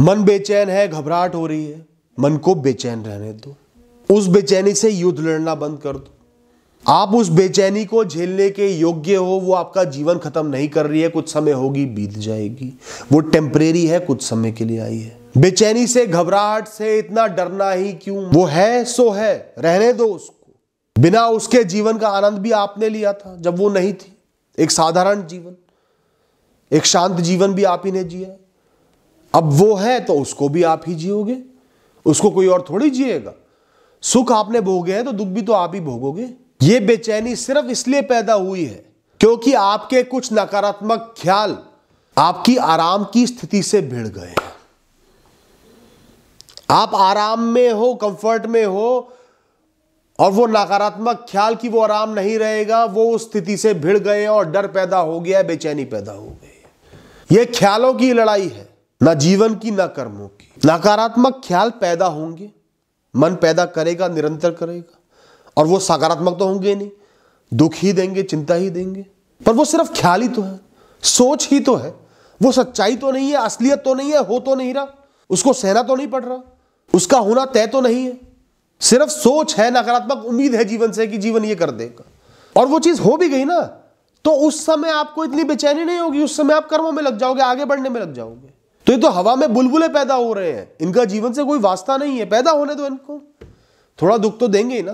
मन बेचैन है घबराहट हो रही है मन को बेचैन रहने दो उस बेचैनी से युद्ध लड़ना बंद कर दो आप उस बेचैनी को झेलने के योग्य हो वो आपका जीवन खत्म नहीं कर रही है कुछ समय होगी बीत जाएगी वो टेम्परेरी है कुछ समय के लिए आई है बेचैनी से घबराहट से इतना डरना ही क्यों वो है सो है रहने दो उसको बिना उसके जीवन का आनंद भी आपने लिया था जब वो नहीं थी एक साधारण जीवन एक शांत जीवन भी आप ही ने जिया अब वो है तो उसको भी आप ही जियोगे उसको कोई और थोड़ी जिएगा सुख आपने भोगे हैं तो दुख भी तो आप ही भोगोगे ये बेचैनी सिर्फ इसलिए पैदा हुई है क्योंकि आपके कुछ नकारात्मक ख्याल आपकी आराम की स्थिति से भिड़ गए हैं आप आराम में हो कंफर्ट में हो और वो नकारात्मक ख्याल की वो आराम नहीं रहेगा वो उस स्थिति से भिड़ गए और डर पैदा हो गया बेचैनी पैदा हो गई ये ख्यालों की लड़ाई है ना जीवन की ना कर्मों की नकारात्मक ख्याल पैदा होंगे मन पैदा करेगा निरंतर करेगा और वो सकारात्मक तो होंगे नहीं दुख ही देंगे चिंता ही देंगे पर वो सिर्फ ख्याल ही तो है सोच ही तो है वो सच्चाई तो नहीं है असलियत तो नहीं है हो तो नहीं रहा उसको सहना तो नहीं पड़ रहा उसका होना तय तो नहीं है सिर्फ सोच है नकारात्मक उम्मीद है जीवन से कि जीवन ये कर देगा और वो चीज़ हो भी गई ना तो उस समय आपको इतनी बेचैनी नहीं होगी उस समय आप कर्मों में लग जाओगे आगे बढ़ने में लग जाओगे तो ये तो हवा में बुलबुले पैदा हो रहे हैं इनका जीवन से कोई वास्ता नहीं है पैदा होने दो इनको थोड़ा दुख तो देंगे ही ना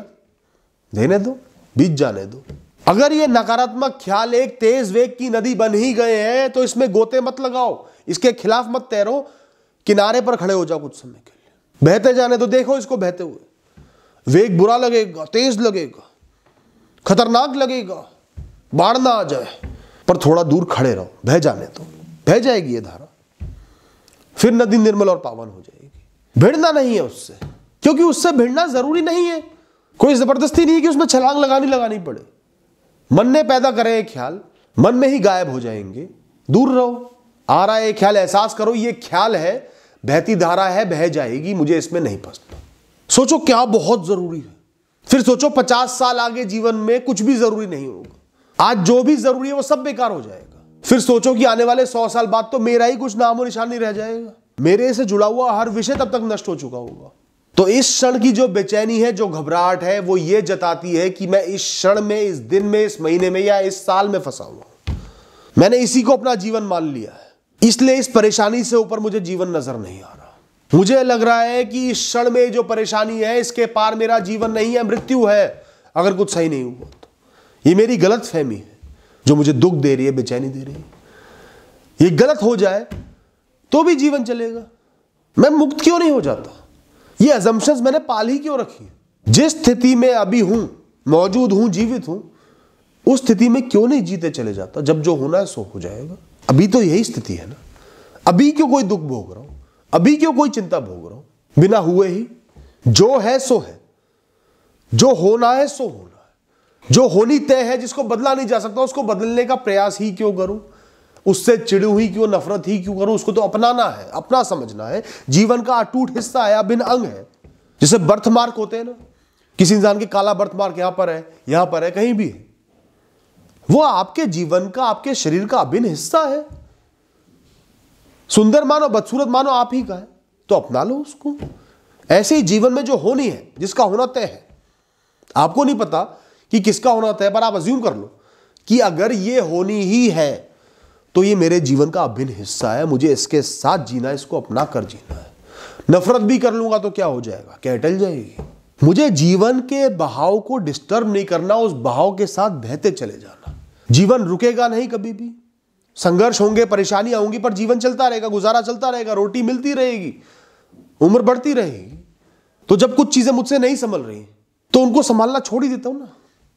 देने दो बीत जाने दो अगर ये नकारात्मक ख्याल एक तेज वेग की नदी बन ही गए हैं तो इसमें गोते मत लगाओ इसके खिलाफ मत तैरो किनारे पर खड़े हो जाओ कुछ समय के लिए बहते जाने तो देखो इसको बहते हुए वेग बुरा लगेगा तेज लगेगा खतरनाक लगेगा बाढ़ ना आ जाए पर थोड़ा दूर खड़े रहो बह जाने दो तो, बह जाएगी ये धारा फिर नदी निर्मल और पावन हो जाएगी भिड़ना नहीं है उससे क्योंकि उससे भिड़ना जरूरी नहीं है कोई जबरदस्ती नहीं है कि उसमें छलांग लगानी लगानी पड़े मन ने पैदा करे ये ख्याल मन में ही गायब हो जाएंगे दूर रहो आ रहा है ये ख्याल एहसास करो ये ख्याल है बहती धारा है बह जाएगी मुझे इसमें नहीं फंसना सोचो क्या बहुत जरूरी है फिर सोचो पचास साल आगे जीवन में कुछ भी जरूरी नहीं होगा आज जो भी जरूरी है वो सब बेकार हो जाएगा फिर सोचो कि आने वाले सौ साल बाद तो मेरा ही कुछ नामो निशान नहीं रह जाएगा मेरे से जुड़ा हुआ हर विषय तब तक नष्ट हो चुका होगा तो इस क्षण की जो बेचैनी है जो घबराहट है वो ये जताती है कि मैं इस क्षण में इस दिन में इस महीने में या इस साल में फंसा हुआ मैंने इसी को अपना जीवन मान लिया है इसलिए इस परेशानी से ऊपर मुझे जीवन नजर नहीं आ रहा मुझे लग रहा है कि इस क्षण में जो परेशानी है इसके पार मेरा जीवन नहीं है मृत्यु है अगर कुछ सही नहीं हुआ तो ये मेरी गलत फहमी है जो मुझे दुख दे रही है बेचैनी दे रही है ये गलत हो जाए तो भी जीवन चलेगा मैं मुक्त क्यों नहीं हो जाता ये एजम्पन्स मैंने पाल ही क्यों रखी जिस स्थिति में अभी हूं मौजूद हूं जीवित हूं उस स्थिति में क्यों नहीं जीते चले जाता जब जो होना है सो हो जाएगा अभी तो यही स्थिति है ना अभी क्यों कोई दुख भोग रहा हूं अभी क्यों कोई चिंता भोग रहा हूं बिना हुए ही जो है सो है जो होना है सो होना जो होनी तय है जिसको बदला नहीं जा सकता उसको बदलने का प्रयास ही क्यों करूं उससे चिड़ी हुई क्यों नफरत ही क्यों करूं उसको तो अपनाना है अपना समझना है जीवन का अटूट हिस्सा है अभिन्न अंग है जैसे बर्थ मार्क होते हैं ना किसी इंसान के काला बर्थ मार्क यहां पर है यहां पर है कहीं भी है वो आपके जीवन का आपके शरीर का अभिन्न हिस्सा है सुंदर मानो बदसूरत मानो आप ही का है तो अपना लो उसको ऐसे ही जीवन में जो होनी है जिसका होना तय है आपको नहीं पता कि किसका होना तय पर आप अज्यूम कर लो कि अगर ये होनी ही है तो ये मेरे जीवन का अभिन्न हिस्सा है मुझे इसके साथ जीना है इसको अपना कर जीना है नफरत भी कर लूंगा तो क्या हो जाएगा क्या टल जाएगी मुझे जीवन के बहाव को डिस्टर्ब नहीं करना उस बहाव के साथ बहते चले जाना जीवन रुकेगा नहीं कभी भी संघर्ष होंगे परेशानियां होंगी पर जीवन चलता रहेगा गुजारा चलता रहेगा रोटी मिलती रहेगी उम्र बढ़ती रहेगी तो जब कुछ चीजें मुझसे नहीं संभल रही तो उनको संभालना छोड़ ही देता हूं ना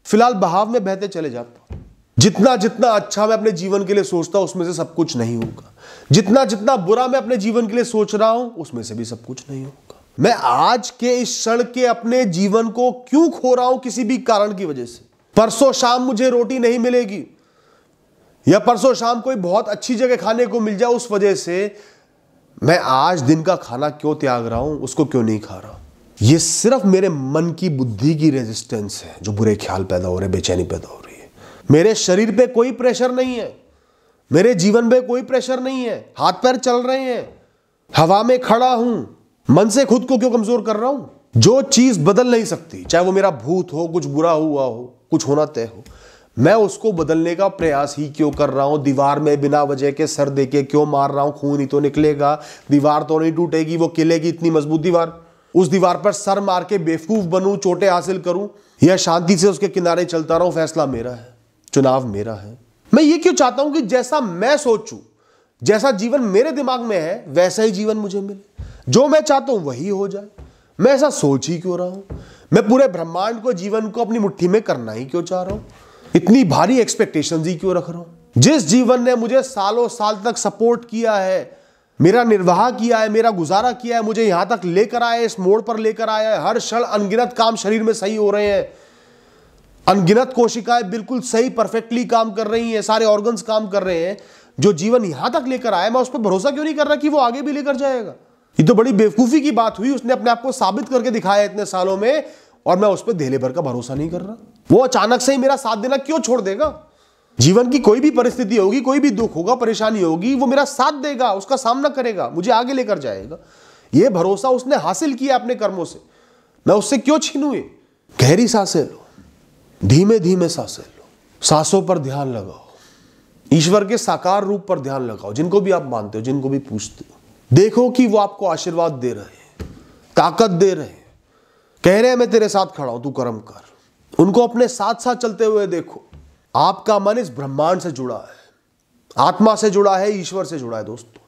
फिलहाल बहाव में बहते चले जाता हूं जितना जितना अच्छा मैं अपने जीवन के लिए सोचता हूं उसमें से सब कुछ नहीं होगा जितना जितना बुरा मैं अपने जीवन के लिए सोच रहा हूं उसमें से भी सब कुछ नहीं होगा मैं आज के इस क्षण के अपने जीवन को क्यों खो रहा हूं किसी भी कारण की वजह से परसों शाम मुझे रोटी नहीं मिलेगी या परसों शाम कोई बहुत अच्छी जगह खाने को मिल जाए उस वजह से मैं आज दिन का खाना क्यों त्याग रहा हूं उसको क्यों नहीं खा रहा हूं ये सिर्फ मेरे मन की बुद्धि की रेजिस्टेंस है जो बुरे ख्याल पैदा हो रहे बेचैनी पैदा हो रही है मेरे शरीर पे कोई प्रेशर नहीं है मेरे जीवन पे कोई प्रेशर नहीं है हाथ पैर चल रहे हैं हवा में खड़ा हूं मन से खुद को क्यों कमजोर कर रहा हूं जो चीज बदल नहीं सकती चाहे वो मेरा भूत हो कुछ बुरा हुआ हो कुछ होना तय हो मैं उसको बदलने का प्रयास ही क्यों कर रहा हूं दीवार में बिना वजह के सर देके क्यों मार रहा हूं खून ही तो निकलेगा दीवार तो नहीं टूटेगी वो किलेगी इतनी मजबूत दीवार उस दीवार पर सर मार के बेवकूफ बनूं चोटे हासिल करूं या शांति से उसके किनारे चलता रहूं फैसला मेरा है चुनाव मेरा है मैं ये क्यों चाहता हूं कि जैसा मैं सोचू जैसा जीवन मेरे दिमाग में है वैसा ही जीवन मुझे मिले जो मैं चाहता हूं वही हो जाए मैं ऐसा सोच ही क्यों रहा हूं मैं पूरे ब्रह्मांड को जीवन को अपनी मुट्ठी में करना ही क्यों चाह रहा हूं इतनी भारी एक्सपेक्टेशन ही क्यों रख रहा हूं जिस जीवन ने मुझे सालों साल तक सपोर्ट किया है मेरा निर्वाह किया है मेरा गुजारा किया है मुझे यहां तक लेकर आया है इस मोड़ पर लेकर आया है हर क्षण अनगिनत काम शरीर में सही हो रहे हैं अनगिनत कोशिकाएं बिल्कुल सही परफेक्टली काम कर रही हैं सारे ऑर्गन्स काम कर रहे हैं जो जीवन यहां तक लेकर आया मैं उस पर भरोसा क्यों नहीं कर रहा कि वो आगे भी लेकर जाएगा ये तो बड़ी बेवकूफ़ी की बात हुई उसने अपने आप को साबित करके दिखाया इतने सालों में और मैं उस पर धेले भर का भरोसा नहीं कर रहा वो अचानक से ही मेरा साथ देना क्यों छोड़ देगा जीवन की कोई भी परिस्थिति होगी कोई भी दुख होगा परेशानी होगी वो मेरा साथ देगा उसका सामना करेगा मुझे आगे लेकर जाएगा ये भरोसा उसने हासिल किया अपने कर्मों से मैं उससे क्यों छीनू ये गहरी सांसें लो धीमे धीमे सांसें लो सांसों पर ध्यान लगाओ ईश्वर के साकार रूप पर ध्यान लगाओ जिनको भी आप मानते हो जिनको भी पूछते हो देखो कि वो आपको आशीर्वाद दे रहे हैं ताकत दे रहे हैं कह रहे हैं मैं तेरे साथ खड़ा हूं तू कर्म कर उनको अपने साथ साथ चलते हुए देखो आपका मन इस ब्रह्मांड से जुड़ा है आत्मा से जुड़ा है ईश्वर से जुड़ा है दोस्तों